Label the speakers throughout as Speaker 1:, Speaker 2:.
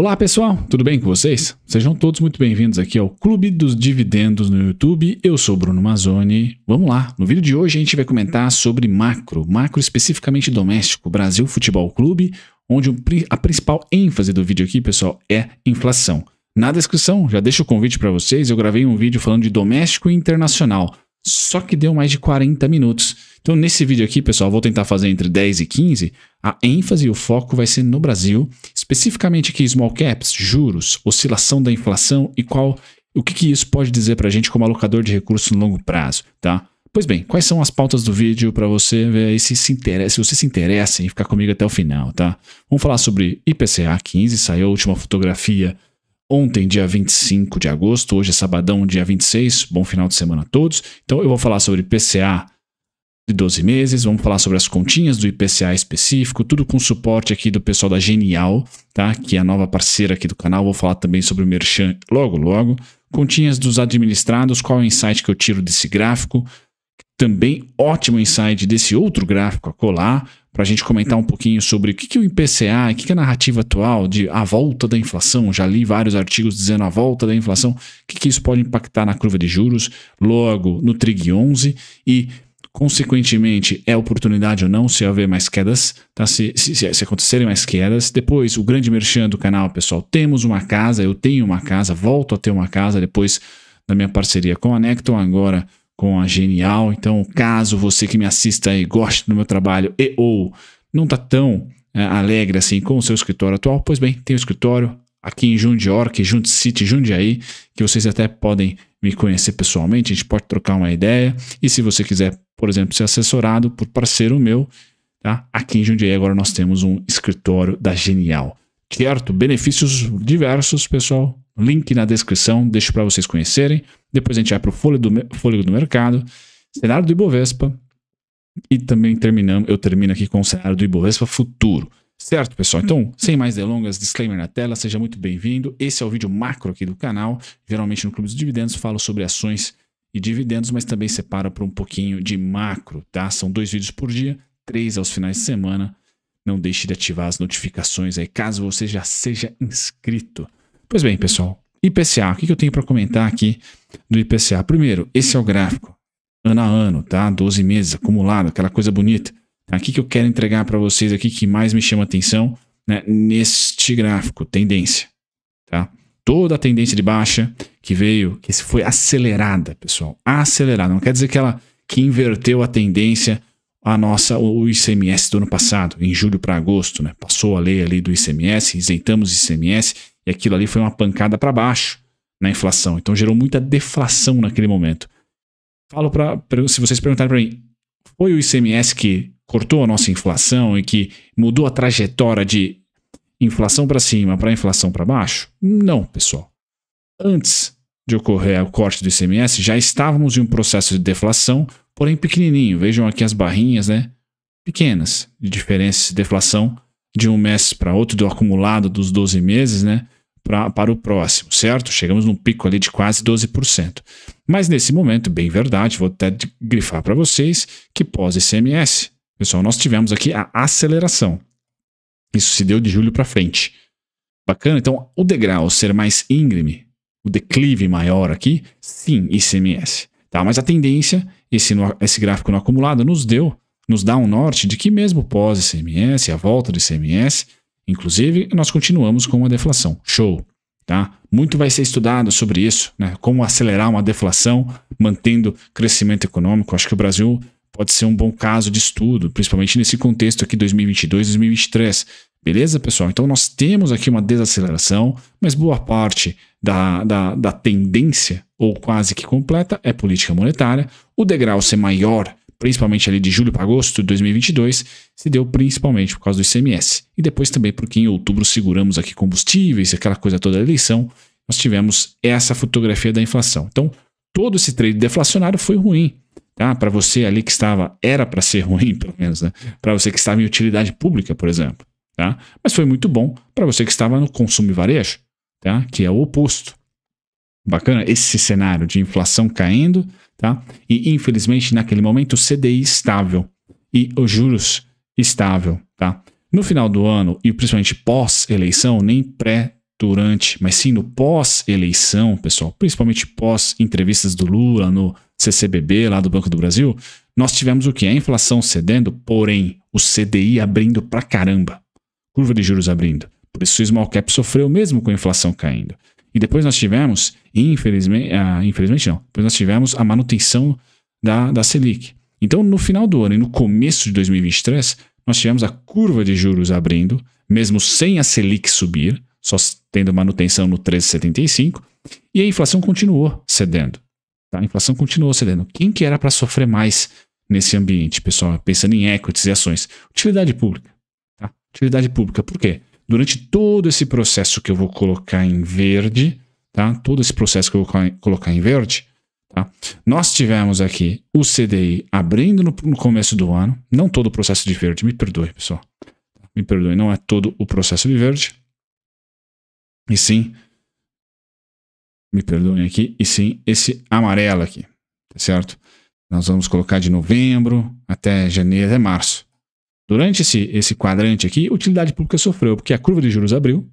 Speaker 1: Olá pessoal, tudo bem com vocês? Sejam todos muito bem-vindos aqui ao Clube dos Dividendos no YouTube. Eu sou Bruno Mazzoni. Vamos lá, no vídeo de hoje a gente vai comentar sobre macro, macro especificamente doméstico, Brasil Futebol Clube, onde a principal ênfase do vídeo aqui, pessoal, é inflação. Na descrição, já deixo o convite para vocês, eu gravei um vídeo falando de doméstico e internacional. Só que deu mais de 40 minutos. Então, nesse vídeo aqui, pessoal, vou tentar fazer entre 10 e 15. A ênfase e o foco vai ser no Brasil, especificamente aqui small caps, juros, oscilação da inflação e qual o que, que isso pode dizer para a gente como alocador de recursos no longo prazo, tá? Pois bem, quais são as pautas do vídeo para você ver aí se, se, interessa, se você se interessa em ficar comigo até o final, tá? Vamos falar sobre IPCA 15, saiu a última fotografia ontem, dia 25 de agosto, hoje é sabadão, dia 26. Bom final de semana a todos. Então eu vou falar sobre PCA de 12 meses, vamos falar sobre as continhas do IPCA específico, tudo com suporte aqui do pessoal da Genial, tá? Que é a nova parceira aqui do canal. Vou falar também sobre o Merchan logo logo. Continhas dos administrados, qual é o insight que eu tiro desse gráfico? Também ótimo insight desse outro gráfico a colar para a gente comentar um pouquinho sobre o que, que é o IPCA, o que, que é a narrativa atual de a volta da inflação. Já li vários artigos dizendo a volta da inflação, o que, que isso pode impactar na curva de juros, logo no TRIG 11 e Consequentemente, é oportunidade ou não se haver mais quedas, tá? se, se, se, acontecerem mais quedas. Depois, o grande merchan do canal, pessoal. Temos uma casa, eu tenho uma casa, volto a ter uma casa depois da minha parceria com a Necton. Agora, com a Genial. Então, caso você que me assista e goste do meu trabalho e ou não está tão é, alegre assim com o seu escritório atual, pois bem, tem um escritório aqui em Jundiorque, Jund City, Jundiaí, que vocês até podem me conhecer pessoalmente, a gente pode trocar uma ideia. E se você quiser, por exemplo, ser assessorado por parceiro meu, tá? Aqui em Jundiaí agora nós temos um escritório da Genial. Certo? Benefícios diversos, pessoal. Link na descrição, deixo para vocês conhecerem. Depois a gente vai para o fôlego, fôlego do mercado, cenário do Ibovespa. E também terminamos, eu termino aqui com o cenário do Ibovespa futuro. Certo, pessoal? Então, uhum. sem mais delongas, disclaimer na tela, seja muito bem-vindo. Esse é o vídeo macro aqui do canal. Geralmente no Clube dos Dividendos falo sobre ações e dividendos, mas também separa para um pouquinho de macro, tá? São dois vídeos por dia, três aos finais de semana. Não deixe de ativar as notificações aí, caso você já seja inscrito. Pois bem, uhum. pessoal, IPCA, o que, eu tenho para comentar aqui do IPCA? Primeiro, esse é o gráfico, ano a ano, tá? 12 meses acumulado, aquela coisa bonita. Aqui tá? O que, que eu quero entregar para vocês aqui que mais me chama atenção né? neste gráfico, tendência, tá? Toda a tendência de baixa que veio, que foi acelerada, pessoal, acelerada. Não quer dizer que ela que inverteu a tendência a nossa o ICMS do ano passado, em julho para agosto, né? Passou a lei ali do ICMS, isentamos ICMS e aquilo ali foi uma pancada para baixo na inflação. Então gerou muita deflação naquele momento. Falo para se vocês perguntarem para mim, foi o ICMS que cortou a nossa inflação e que mudou a trajetória de inflação para cima para inflação para baixo? Não, pessoal. Antes de ocorrer o corte do ICMS, já estávamos em um processo de deflação, porém pequenininho. Vejam aqui as barrinhas, né? Pequenas de diferença de deflação de um mês para outro, do acumulado dos 12 meses, né? Pra, para o próximo, certo? Chegamos num pico ali de quase 12%. Mas nesse momento, bem verdade, vou até grifar para vocês que pós-ICMS, pessoal, nós tivemos aqui a aceleração. Isso se deu de julho para frente. Bacana? Então, o degrau ser mais íngreme, o declive maior aqui, sim, ICMS. Tá? Mas a tendência, esse, esse gráfico no acumulado, nos deu nos dá um norte de que mesmo pós ICMS, a volta do ICMS, inclusive, nós continuamos com uma deflação. Show, tá? Muito vai ser estudado sobre isso, né? Como acelerar uma deflação mantendo crescimento econômico. Acho que o Brasil pode ser um bom caso de estudo, principalmente nesse contexto aqui 2022, 2023. Beleza, pessoal? Então nós temos aqui uma desaceleração, mas boa parte da, da, da tendência, ou quase que completa, é política monetária. O degrau ser maior principalmente ali de julho para agosto de 2022, se deu principalmente por causa do ICMS. E depois também porque em outubro seguramos aqui combustíveis, aquela coisa toda da eleição, nós tivemos essa fotografia da inflação. Então, todo esse trade deflacionário foi ruim. Tá? Para você ali que estava, era para ser ruim, pelo menos, né? para você que estava em utilidade pública, por exemplo. Tá? Mas foi muito bom para você que estava no consumo e varejo, tá? que é o oposto. Bacana esse cenário de inflação caindo, tá? E infelizmente naquele momento o CDI estável e os juros estável, tá? No final do ano e principalmente pós-eleição, nem pré durante, mas sim no pós-eleição, pessoal, principalmente pós-entrevistas do Lula no CCBB lá do Banco do Brasil, nós tivemos o que? A inflação cedendo, porém o CDI abrindo pra caramba. Curva de juros abrindo. Por isso o small cap sofreu mesmo com a inflação caindo. E depois nós tivemos, infelizmente, ah, infelizmente não, depois nós tivemos a manutenção da, da Selic. Então, no final do ano e no começo de 2023, nós tivemos a curva de juros abrindo, mesmo sem a Selic subir, só tendo manutenção no 13,75, e a inflação continuou cedendo. Tá? A inflação continuou cedendo. Quem que era para sofrer mais nesse ambiente, pessoal? Pensando em equities e ações. Utilidade pública. Tá? Utilidade pública, por quê? durante todo esse processo que eu vou colocar em verde, tá? Todo esse processo que eu vou colocar em verde, tá? Nós tivemos aqui o CDI abrindo no, no começo do ano, não todo o processo de verde, me perdoe, pessoal. Me perdoe, não é todo o processo de verde. E sim, me perdoem aqui, e sim esse amarelo aqui, tá certo? Nós vamos colocar de novembro até janeiro, até março. Durante esse, esse quadrante aqui, a utilidade pública sofreu, porque a curva de juros abriu,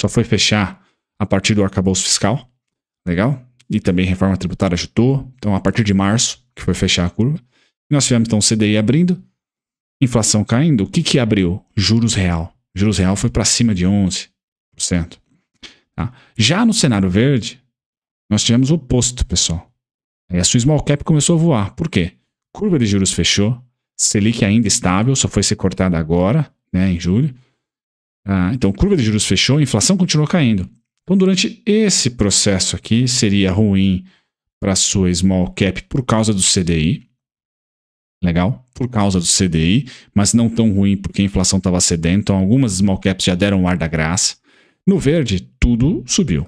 Speaker 1: só foi fechar a partir do arcabouço fiscal, legal? E também reforma tributária ajudou, então a partir de março, que foi fechar a curva. Nós tivemos então o CDI abrindo, inflação caindo, o que que abriu? Juros real. Juros real foi para cima de 11%. Tá? Já no cenário verde, nós tivemos o oposto, pessoal. Aí a sua small cap começou a voar. Por quê? Curva de juros fechou, Selic ainda estável, só foi ser cortada agora, né, em julho. Ah, então, curva de juros fechou, a inflação continuou caindo. Então, durante esse processo aqui, seria ruim para sua small cap por causa do CDI. Legal? Por causa do CDI, mas não tão ruim porque a inflação estava cedendo. Então, algumas small caps já deram o ar da graça. No verde, tudo subiu.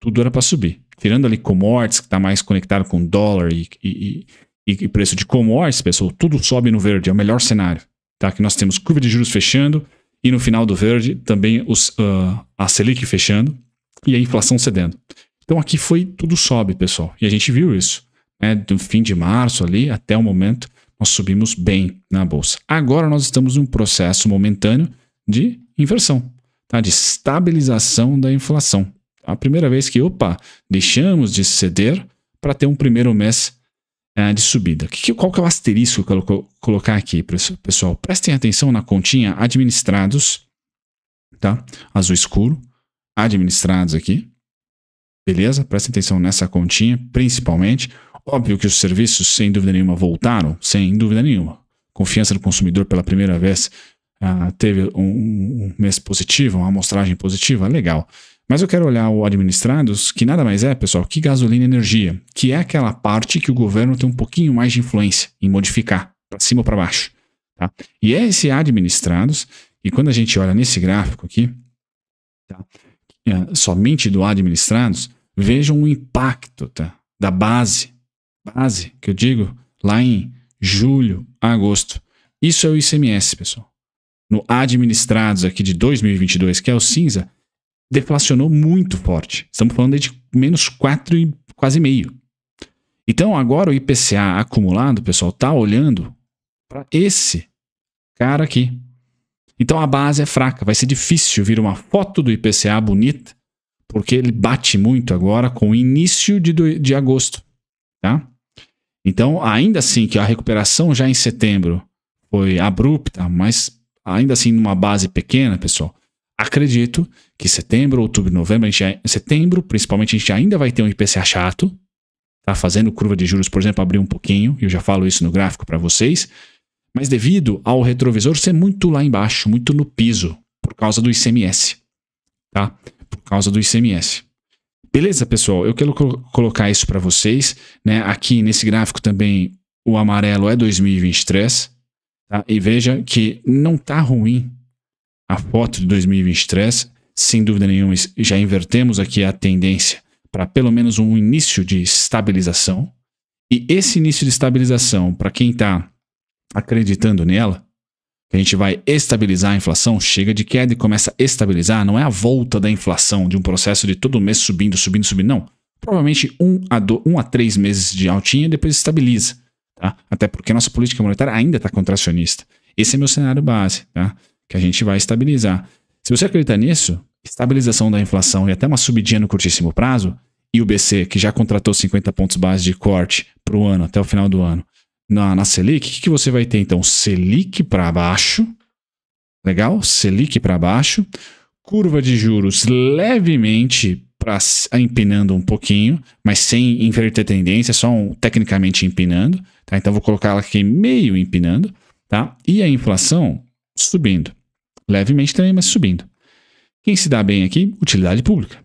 Speaker 1: Tudo era para subir. Tirando ali commodities, que está mais conectado com dólar e, e, e preço de commodities, é, pessoal, tudo sobe no verde, é o melhor cenário. Tá? Que nós temos curva de juros fechando e no final do verde também os, uh, a Selic fechando e a inflação cedendo. Então aqui foi tudo sobe, pessoal. E a gente viu isso. Né? Do fim de março ali até o momento, nós subimos bem na bolsa. Agora nós estamos em um processo momentâneo de inversão, tá? de estabilização da inflação. A primeira vez que, opa, deixamos de ceder para ter um primeiro mês é, de subida. Que, qual que é o asterisco que eu vou colocar aqui, pessoal? Prestem atenção na continha administrados, tá? Azul escuro, administrados aqui. Beleza? Prestem atenção nessa continha, principalmente. Óbvio que os serviços, sem dúvida nenhuma, voltaram, sem dúvida nenhuma. Confiança do consumidor pela primeira vez uh, teve um, um mês positivo, uma amostragem positiva, legal. Mas eu quero olhar o administrados, que nada mais é, pessoal, que gasolina e energia, que é aquela parte que o governo tem um pouquinho mais de influência em modificar, para cima ou para baixo. Tá? E é esse administrados, e quando a gente olha nesse gráfico aqui, tá? é, somente do administrados, vejam o impacto tá? da base, base que eu digo lá em julho, agosto. Isso é o ICMS, pessoal. No administrados aqui de 2022, que é o cinza, deflacionou muito forte. Estamos falando de menos 4 e quase meio. Então agora o IPCA acumulado, pessoal, está olhando para esse cara aqui. Então a base é fraca, vai ser difícil vir uma foto do IPCA bonita, porque ele bate muito agora com o início de, de agosto, tá? Então, ainda assim que a recuperação já em setembro foi abrupta, mas ainda assim numa base pequena, pessoal, acredito que setembro, outubro, novembro, a gente, setembro, principalmente, a gente ainda vai ter um IPCA chato, tá? Fazendo curva de juros, por exemplo, abrir um pouquinho, eu já falo isso no gráfico para vocês, mas devido ao retrovisor ser muito lá embaixo, muito no piso, por causa do ICMS, tá? Por causa do ICMS. Beleza, pessoal? Eu quero colocar isso para vocês, né? Aqui nesse gráfico também o amarelo é 2023, tá? E veja que não tá ruim a foto de 2023, sem dúvida nenhuma, já invertemos aqui a tendência para pelo menos um início de estabilização. E esse início de estabilização, para quem está acreditando nela, que a gente vai estabilizar a inflação, chega de queda e começa a estabilizar, não é a volta da inflação, de um processo de todo mês subindo, subindo, subindo, não. Provavelmente um a, do, um a três meses de altinha e depois estabiliza. Tá? Até porque a nossa política monetária ainda está contracionista. Esse é meu cenário base. Tá? que a gente vai estabilizar. Se você acredita nisso, estabilização da inflação e até uma subidinha no curtíssimo prazo, e o BC, que já contratou 50 pontos base de corte para o ano, até o final do ano, na, na Selic, o que, que você vai ter então? Selic para baixo, legal? Selic para baixo, curva de juros levemente pra, empinando um pouquinho, mas sem inverter tendência, só um, tecnicamente empinando, tá? Então vou colocar ela aqui meio empinando, tá? E a inflação subindo. Levemente também, mas subindo. Quem se dá bem aqui? Utilidade pública.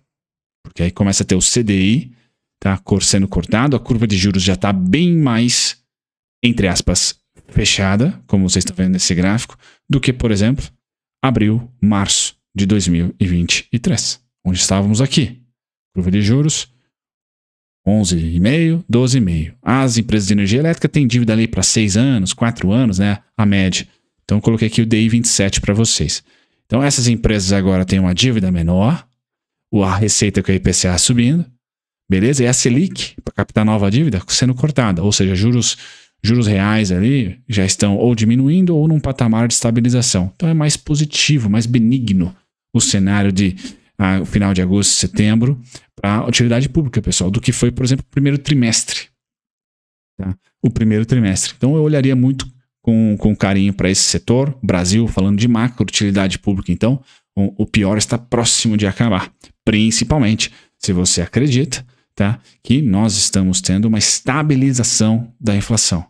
Speaker 1: Porque aí começa a ter o CDI tá, sendo cortado, a curva de juros já está bem mais, entre aspas, fechada, como vocês estão vendo nesse gráfico, do que, por exemplo, abril, março de 2023, onde estávamos aqui. Curva de juros, 11,5, 12,5. As empresas de energia elétrica têm dívida ali para 6 anos, 4 anos, né? A média. Então coloquei aqui o DI 27 para vocês. Então essas empresas agora têm uma dívida menor, a receita com a IPCA subindo, beleza? E a Selic, para captar nova dívida, sendo cortada, ou seja, juros juros reais ali já estão ou diminuindo ou num patamar de estabilização. Então é mais positivo, mais benigno o cenário de ah, final de agosto, setembro para a utilidade pública, pessoal, do que foi, por exemplo, o primeiro trimestre. Tá? O primeiro trimestre. Então eu olharia muito com, com carinho para esse setor. Brasil, falando de macro utilidade pública, então, o, o pior está próximo de acabar. Principalmente se você acredita tá, que nós estamos tendo uma estabilização da inflação.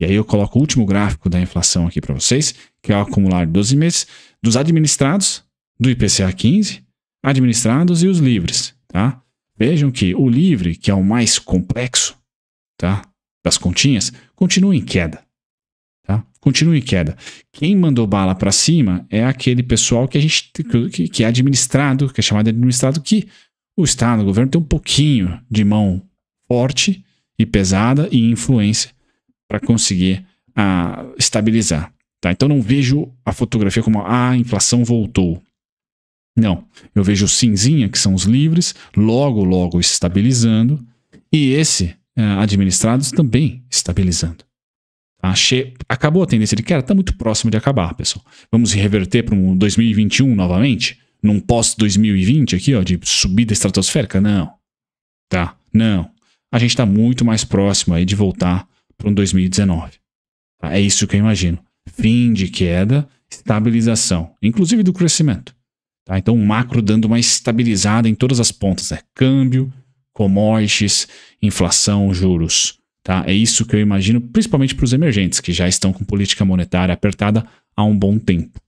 Speaker 1: E aí eu coloco o último gráfico da inflação aqui para vocês, que é o de 12 meses dos administrados do IPCA 15, administrados e os livres, tá? Vejam que o livre, que é o mais complexo, tá, das continhas, continua em queda continua em queda. Quem mandou bala para cima é aquele pessoal que a gente que, que é administrado, que é chamado de administrado, que o Estado, o governo tem um pouquinho de mão forte e pesada e influência para conseguir a, ah, estabilizar. Tá? Então não vejo a fotografia como ah, a inflação voltou. Não, eu vejo o cinzinha, que são os livres, logo, logo estabilizando, e esse eh, administrados também estabilizando achei tá? Acabou a tendência de queda? Está muito próximo de acabar, pessoal. Vamos reverter para um 2021 novamente? Num pós-2020 aqui, ó, de subida estratosférica? Não. Tá? Não. A gente está muito mais próximo aí de voltar para um 2019. Tá? É isso que eu imagino. Fim de queda, estabilização, inclusive do crescimento. Tá? Então, o macro dando uma estabilizada em todas as pontas: né? câmbio, commodities, inflação, juros. Tá? É isso que eu imagino, principalmente para os emergentes, que já estão com política monetária apertada há um bom tempo.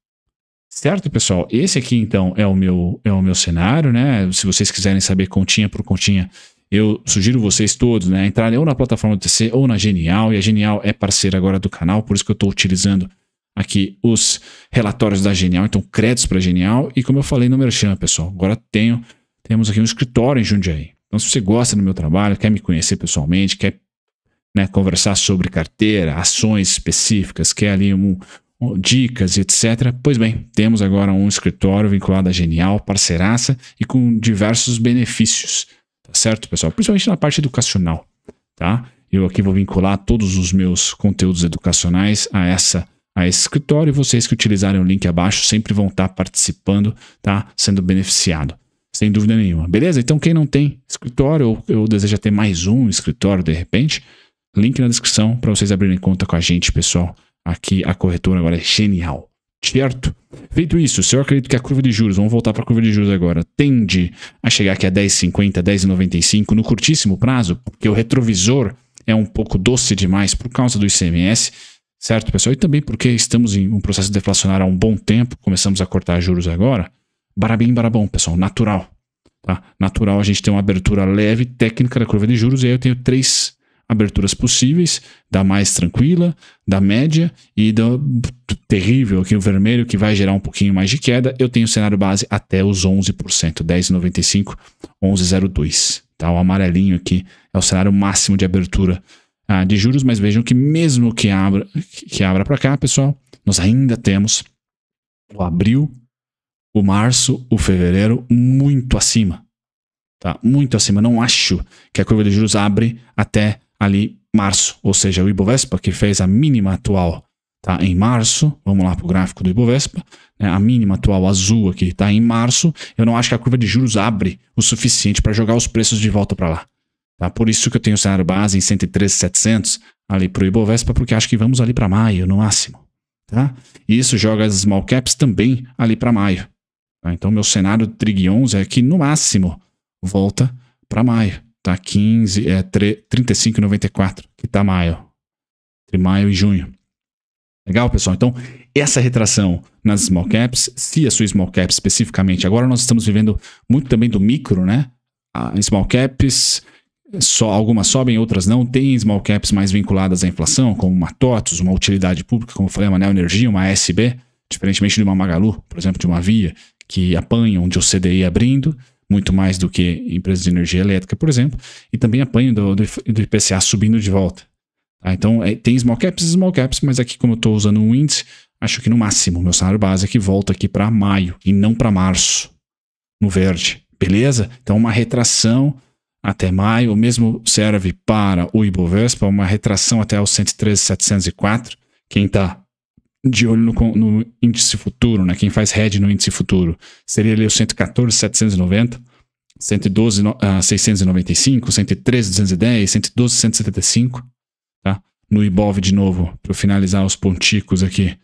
Speaker 1: Certo, pessoal? Esse aqui, então, é o meu, é o meu cenário, né? Se vocês quiserem saber continha por continha, eu sugiro vocês todos, né? Entrarem ou na plataforma do TC ou na Genial, e a Genial é parceira agora do canal, por isso que eu estou utilizando aqui os relatórios da Genial, então créditos para Genial, e como eu falei no Merchan, pessoal, agora tenho, temos aqui um escritório em Jundiaí. Então, se você gosta do meu trabalho, quer me conhecer pessoalmente, quer né, conversar sobre carteira, ações específicas, quer ali um, um, dicas, etc. Pois bem, temos agora um escritório vinculado a Genial, parceiraça e com diversos benefícios, tá certo, pessoal? Principalmente na parte educacional, tá? Eu aqui vou vincular todos os meus conteúdos educacionais a essa a esse escritório e vocês que utilizarem o link abaixo sempre vão estar participando, tá? Sendo beneficiado. Sem dúvida nenhuma. Beleza? Então, quem não tem escritório ou, ou deseja ter mais um escritório de repente, Link na descrição para vocês abrirem conta com a gente, pessoal. Aqui a corretora agora é genial, certo? Feito isso, se eu acredito que a curva de juros, vamos voltar para a curva de juros agora, tende a chegar aqui a 10,50, 10,95 no curtíssimo prazo, porque o retrovisor é um pouco doce demais por causa do ICMS, certo, pessoal? E também porque estamos em um processo deflacionário há um bom tempo, começamos a cortar juros agora. Barabim, barabom, pessoal, natural. Tá? Natural a gente tem uma abertura leve técnica da curva de juros e aí eu tenho três aberturas possíveis, da mais tranquila, da média e do, terrível, aqui o vermelho, que vai gerar um pouquinho mais de queda. Eu tenho o cenário base até os 11%, 10,95, 11,02. Tá? O amarelinho aqui é o cenário máximo de abertura ah, de juros, mas vejam que mesmo que abra, que abra para cá, pessoal, nós ainda temos o abril, o março, o fevereiro muito acima. Tá? Muito acima. Não acho que a curva de juros abre até ali março, ou seja, o Ibovespa que fez a mínima atual tá em março, vamos lá para o gráfico do Ibovespa, né, a mínima atual azul aqui está em março, eu não acho que a curva de juros abre o suficiente para jogar os preços de volta para lá. Tá? Por isso que eu tenho o cenário base em 113,700 ali para o Ibovespa, porque acho que vamos ali para maio no máximo. Tá? E isso joga as small caps também ali para maio. Tá? Então meu cenário Trig 11 é que no máximo volta para maio. Tá 15, é 35,94, que tá maio. Entre maio e junho. Legal, pessoal? Então, essa retração nas small caps, se a sua small cap especificamente, agora nós estamos vivendo muito também do micro, né? A small caps, só, algumas sobem, outras não. Tem small caps mais vinculadas à inflação, como uma TOTUS, uma utilidade pública, como eu falei, uma Neo Energia, uma SB, diferentemente de uma Magalu, por exemplo, de uma Via, que apanham de o CDI abrindo muito mais do que empresas de energia elétrica, por exemplo, e também apanho do, do, do IPCA subindo de volta. Tá? Então, é, tem small caps e small caps, mas aqui, como eu estou usando um índice, acho que no máximo meu salário base aqui é volta aqui para maio e não para março, no verde. Beleza? Então, uma retração até maio, o mesmo serve para o Ibovespa, uma retração até os 113,704. Quem está de olho no, no, índice futuro, né? Quem faz hedge no índice futuro seria ali o 114, 790, 112, uh, 695, 113, 210, 112, 175, tá? No IBOV de novo, para finalizar os ponticos aqui,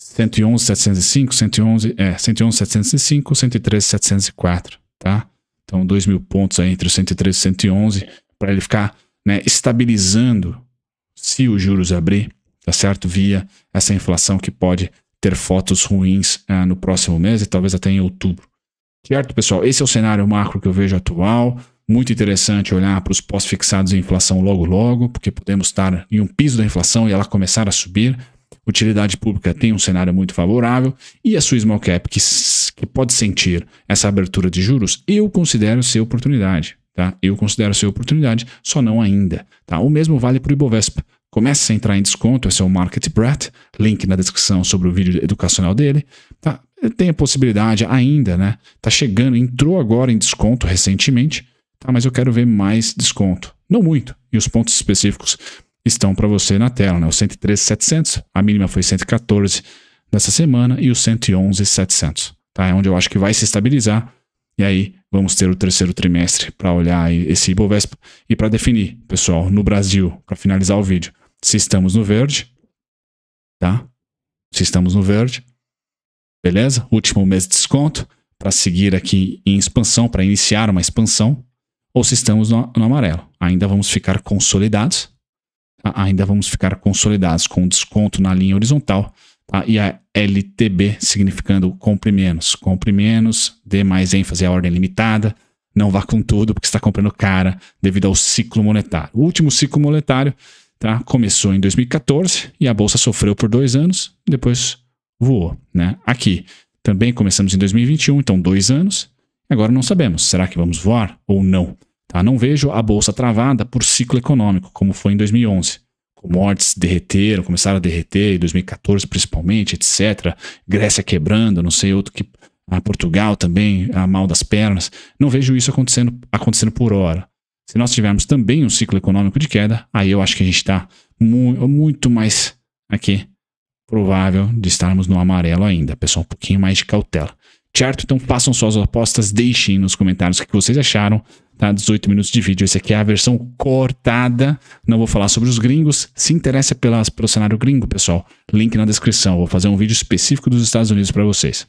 Speaker 1: 111, 705, 111, é, 111, 705, 113, 704, tá? Então, 2 mil pontos aí entre o 113 e 111, para ele ficar né, estabilizando se os juros abrir tá certo? Via essa inflação que pode ter fotos ruins uh, no próximo mês e talvez até em outubro. Certo, pessoal? Esse é o cenário macro que eu vejo atual. Muito interessante olhar para os pós-fixados em inflação logo logo, porque podemos estar em um piso da inflação e ela começar a subir. Utilidade pública tem um cenário muito favorável e a sua small cap que, que pode sentir essa abertura de juros, eu considero ser oportunidade. Tá? Eu considero ser oportunidade, só não ainda. Tá? O mesmo vale para o Ibovespa. Comece a entrar em desconto, esse é o Market Brat, link na descrição sobre o vídeo educacional dele. Tá? Tem a possibilidade ainda, né? Tá chegando, entrou agora em desconto recentemente, tá? mas eu quero ver mais desconto. Não muito, e os pontos específicos estão para você na tela, né? O 113.700, a mínima foi 114 nessa semana, e o 111.700, tá? É onde eu acho que vai se estabilizar, e aí vamos ter o terceiro trimestre para olhar esse Ibovespa e para definir, pessoal, no Brasil, para finalizar o vídeo se estamos no verde, tá? Se estamos no verde, beleza? Último mês de desconto para seguir aqui em expansão, para iniciar uma expansão, ou se estamos no, no amarelo. Ainda vamos ficar consolidados, tá? ainda vamos ficar consolidados com desconto na linha horizontal tá? e a LTB significando compre menos, compre menos, dê mais ênfase à ordem limitada, não vá com tudo porque está comprando cara devido ao ciclo monetário. O último ciclo monetário Tá? Começou em 2014 e a bolsa sofreu por dois anos, depois voou. Né? Aqui também começamos em 2021, então dois anos. Agora não sabemos, será que vamos voar ou não? Tá? Não vejo a bolsa travada por ciclo econômico, como foi em 2011. Commodities derreteram, começaram a derreter em 2014 principalmente, etc. Grécia quebrando, não sei outro que. Ah, Portugal também, a mal das pernas. Não vejo isso acontecendo, acontecendo por hora. Se nós tivermos também um ciclo econômico de queda, aí eu acho que a gente está mu muito mais aqui provável de estarmos no amarelo ainda, pessoal. Um pouquinho mais de cautela. Certo? Então façam suas apostas, deixem nos comentários o que vocês acharam. Tá? 18 minutos de vídeo. Esse aqui é a versão cortada. Não vou falar sobre os gringos. Se interessa pelas, pelo cenário gringo, pessoal, link na descrição. Vou fazer um vídeo específico dos Estados Unidos para vocês.